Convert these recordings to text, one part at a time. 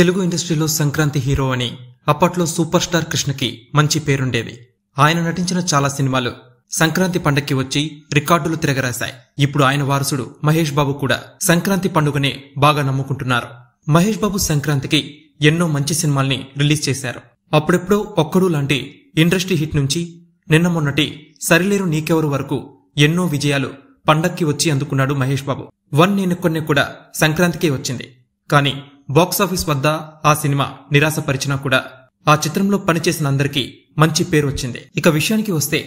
తెలుగు ఇండస్ట్రీలో సంక్రాంతి హీరో అని అప్పట్లో సూపర్ స్టార్ కృష్ణకి మంచి పేరుండేది ఆయన నటించిన చాలా సినిమాలు సంక్రాంతి పండక్కి వచ్చి రికార్డులు తిరగరాశాయి ఇప్పుడు ఆయన వారసుడు మహేష్ బాబు కూడా సంక్రాంతి పండుగనే బాగా నమ్ముకుంటున్నారు మహేష్ బాబు సంక్రాంతికి ఎన్నో మంచి సినిమాల్ని రిలీజ్ చేశారు అప్పుడెప్పుడో ఒక్కడు లాంటి ఇండస్ట్రీ హిట్ నుంచి నిన్న మొన్నటి సరిలేరు నీకెవరు వరకు ఎన్నో విజయాలు పండక్కి వచ్చి అందుకున్నాడు మహేష్ బాబు వన్ నేను కొన్ని కూడా సంక్రాంతికే వచ్చింది కానీ బాక్సాఫీస్ వద్ద ఆ సినిమా నిరాశపరిచినా కూడా ఆ చిత్రంలో పనిచేసిన అందరికీ మంచి పేరు వచ్చింది ఇక విషయానికి వస్తే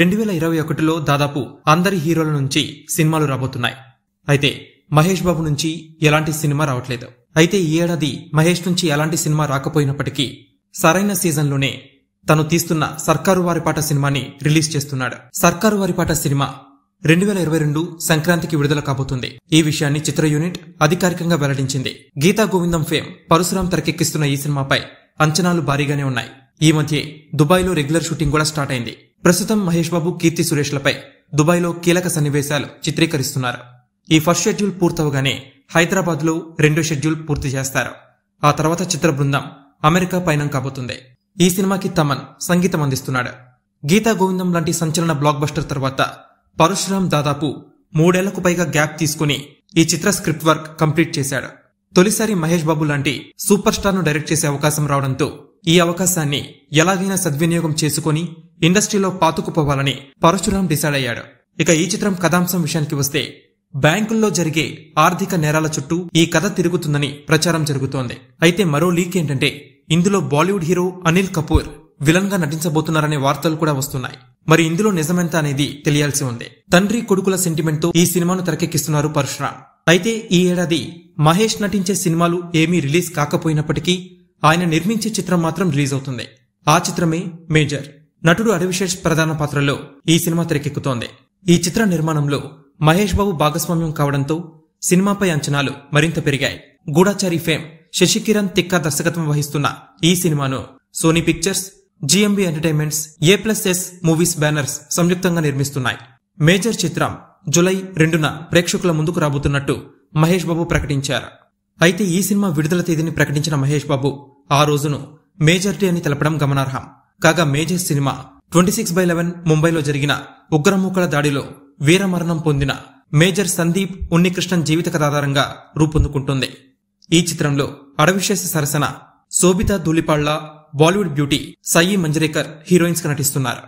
రెండు వేల ఇరవై ఒకటిలో దాదాపు అందరి హీరోల నుంచి సినిమాలు రాబోతున్నాయి అయితే మహేష్ బాబు నుంచి ఎలాంటి సినిమా రావట్లేదు అయితే ఈ ఏడాది మహేష్ నుంచి ఎలాంటి సినిమా రాకపోయినప్పటికీ సరైన సీజన్లోనే తను తీస్తున్న సర్కారు వారిపాట సినిమాని రిలీజ్ చేస్తున్నాడు సర్కారు వారిపాట సినిమా రెండు వేల ఇరవై రెండు సంక్రాంతికి విడుదల కాబోతుంది ఈ విషయాన్ని చిత్ర యూనిట్ అధికారికంగా వెల్లడించింది గీతా గోవిందం ఫేమ్ పరశురాం తెరకెక్కిస్తున్న ఈ సినిమాపై అంచనాలు భారీగానే ఉన్నాయి ఈ మధ్య దుబాయ్లో రెగ్యులర్ షూటింగ్ కూడా స్టార్ట్ అయింది ప్రస్తుతం మహేష్ బాబు కీర్తి సురేష్లపై దుబాయ్లో కీలక సన్నివేశాలు చిత్రీకరిస్తున్నారు ఈ ఫస్ట్ షెడ్యూల్ పూర్తవగానే హైదరాబాద్లో రెండో షెడ్యూల్ పూర్తి చేస్తారు ఆ తర్వాత చిత్ర బృందం అమెరికా పయనం కాబోతుంది ఈ సినిమాకి తమన్ సంగీతం అందిస్తున్నాడు గీతా గోవిందం లాంటి సంచలన బ్లాక్ బస్టర్ తర్వాత పరశురాం దాదాపు మూడేళ్లకు పైగా గ్యాప్ తీసుకుని ఈ చిత్ర స్క్రిప్ట్ వర్క్ కంప్లీట్ చేశాడు తొలిసారి మహేష్ బాబు లాంటి సూపర్ స్టార్ను డైరెక్ట్ చేసే అవకాశం రావడంతో ఈ అవకాశాన్ని ఎలాగైనా సద్వినియోగం చేసుకుని ఇండస్ట్రీలో పాతుకుపోవాలని పరశురాం డిసైడ్ అయ్యాడు ఇక ఈ చిత్రం కథాంశం విషయానికి వస్తే బ్యాంకుల్లో జరిగే ఆర్థిక నేరాల చుట్టూ ఈ కథ తిరుగుతుందని ప్రచారం జరుగుతోంది అయితే మరో లీక్ ఏంటంటే ఇందులో Bollywood hero Anil Kapoor villain గా నటించబోతున్నారనే వార్తలు కూడా వస్తున్నాయి మరి ఇందులో నిజమెంత అనేది తెలియాల్సి ఉంది తండ్రి కొడుకుల సెంటిమెంట్ తో ఈ సినిమాను తెరకెక్కిస్తున్నారు పరశురామ్ అయితే ఈ ఏడాది మహేష్ నటించే సినిమాలు ఏమీ రిలీజ్ కాకపోయినప్పటికీ ఆయన నిర్మించే చిత్రం మాత్రం రిలీజ్ అవుతుంది ఆ చిత్రమే మేజర్ నటుడు అడవిశేష్ ప్రధాన పాత్రలో ఈ సినిమా తెరకెక్కుతోంది ఈ చిత్ర నిర్మాణంలో మహేష్ బాబు భాగస్వామ్యం కావడంతో సినిమాపై అంచనాలు మరింత పెరిగాయి గూఢాచారి ఫేమ్ శశికిరణ్ తిక్క దర్శకత్వం వహిస్తున్న ఈ సినిమాను Sony Pictures GMB Entertainments A plus S Movies banners సంయుక్తంగా నిర్మిస్తున్నాయి మేజర్ చిత్రం జులై రెండున ప్రేక్షకుల ముందుకు రాబోతున్నట్టు మహేష్ బాబు ప్రకటించారు అయితే ఈ సినిమా విడుదల తేదీని ప్రకటించిన మహేష్ బాబు ఆ రోజును మేజర్ డే అని తెలపడం గమనార్హం కాగా Major cinema twenty six by eleven ముంబైలో జరిగిన ఉగ్రమూకల దాడిలో వీరమరణం పొందిన మేజర్ సందీప్ ఉన్నికృష్ణన్ జీవిత కథ ఆధారంగా రూపొందుకుంటుంది ఈ చిత్రంలో అడవిశేష సరసన Sobhita Dhulipala Bollywood beauty Saiee Manjrekar heroines గా నటిస్తున్నారు